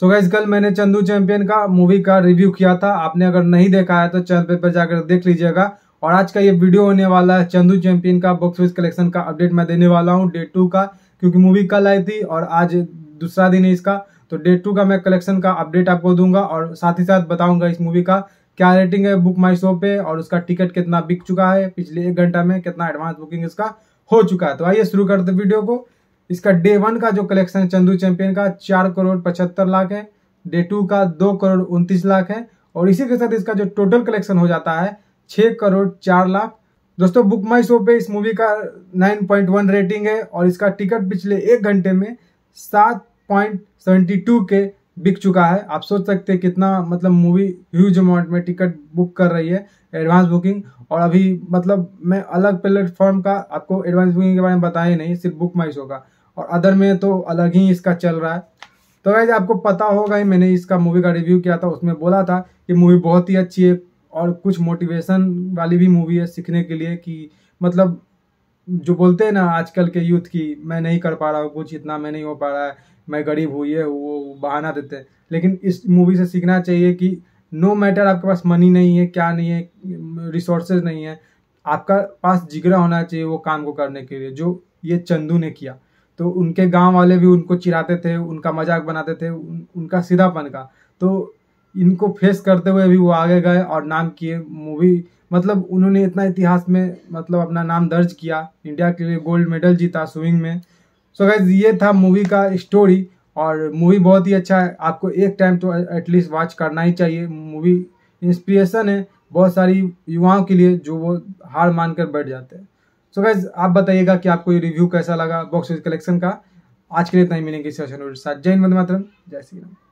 सो guys कल मैंने चंदू चैंपियन का मूवी का रिव्यू किया था आपने अगर नहीं देखा है तो चैनल पे पर जाकर देख लीजिएगा और आज का ये वीडियो होने वाला है चंदू चैंपियन का बॉक्स ऑफिस कलेक्शन का अपडेट मैं देने वाला हूँ डेट टू का क्योंकि मूवी कल आई थी और आज दूसरा दिन है इसका तो डेट टू का मैं कलेक्शन का अपडेट आपको दूंगा और साथ ही साथ बताऊंगा इस मूवी का क्या रेटिंग है बुक माई शो पे और उसका टिकट कितना बिक चुका है पिछले एक घंटा में कितना एडवांस बुकिंग इसका हो चुका है तो आइए शुरू करते वीडियो को इसका डे वन का जो कलेक्शन है चंदू चैंपियन का चार करोड़ पचहत्तर लाख है डे टू का दो करोड़ उनतीस लाख है और इसी के साथ इसका जो टोटल कलेक्शन हो जाता है छः करोड़ चार लाख दोस्तों बुक माई शो पे इस मूवी का 9.1 रेटिंग है और इसका टिकट पिछले एक घंटे में सात पॉइंट सेवेंटी टू के बिक चुका है आप सोच सकते हैं कितना मतलब मूवी ह्यूज अमाउंट में टिकट बुक कर रही है एडवांस बुकिंग और अभी मतलब मैं अलग प्लेटफॉर्म का आपको एडवांस बुकिंग के बारे में बताया ही नहीं सिर्फ बुक माई शो का और अदर में तो अलग ही इसका चल रहा है तो वैसे आपको पता होगा ही मैंने इसका मूवी का रिव्यू किया था उसमें बोला था कि मूवी बहुत ही अच्छी है और कुछ मोटिवेशन वाली भी मूवी है सीखने के लिए कि मतलब जो बोलते हैं ना आजकल के यूथ की मैं नहीं कर पा रहा हूँ कुछ इतना मैं नहीं हो पा रहा है मैं गरीब हुई ये वो बहाना देते हैं लेकिन इस मूवी से सीखना चाहिए कि नो no मैटर आपके पास मनी नहीं है क्या नहीं है रिसोर्सेज नहीं है आपका पास जिगरा होना चाहिए वो काम को करने के लिए जो ये चंदू ने किया तो उनके गांव वाले भी उनको चिराते थे उनका मजाक बनाते थे उन, उनका सीधापन का तो इनको फेस करते हुए भी वो आगे गए और नाम किए मूवी मतलब उन्होंने इतना इतिहास में मतलब अपना नाम दर्ज किया इंडिया के लिए गोल्ड मेडल जीता स्विमिंग में सो so गैस ये था मूवी का स्टोरी और मूवी बहुत ही अच्छा है आपको एक टाइम तो एटलीस्ट वॉच करना ही चाहिए मूवी इंस्पिरेशन है बहुत सारी युवाओं के लिए जो वो हार मान कर बैठ जाते हैं सो गैज आप बताइएगा कि आपको ये रिव्यू कैसा लगा बॉक्स कलेक्शन का आज के लिए इतना ही मिलेंगे जय हिंद मातरम जय श्री राम